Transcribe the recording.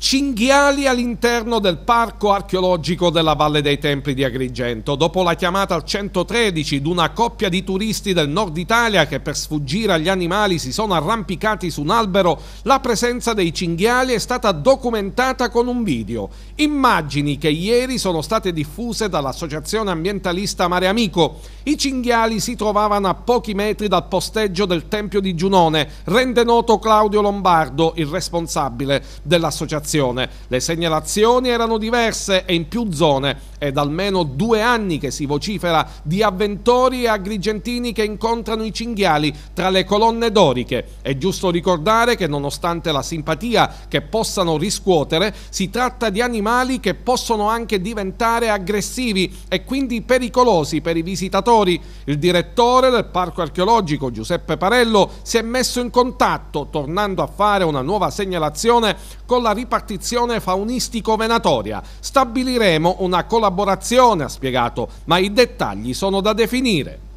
cinghiali all'interno del parco archeologico della Valle dei Templi di Agrigento. Dopo la chiamata al 113 di una coppia di turisti del nord Italia che per sfuggire agli animali si sono arrampicati su un albero, la presenza dei cinghiali è stata documentata con un video. Immagini che ieri sono state diffuse dall'associazione ambientalista Mare Amico. I cinghiali si trovavano a pochi metri dal posteggio del Tempio di Giunone, rende noto Claudio Lombardo, il responsabile dell'associazione segnalazione. Le segnalazioni erano diverse e in più zone è da almeno due anni che si vocifera di avventori e agrigentini che incontrano i cinghiali tra le colonne doriche. È giusto ricordare che nonostante la simpatia che possano riscuotere, si tratta di animali che possono anche diventare aggressivi e quindi pericolosi per i visitatori. Il direttore del parco archeologico Giuseppe Parello si è messo in contatto, tornando a fare una nuova segnalazione con la ripartizione faunistico-venatoria. Stabiliremo una collaborazione collaborazione, ha spiegato, ma i dettagli sono da definire.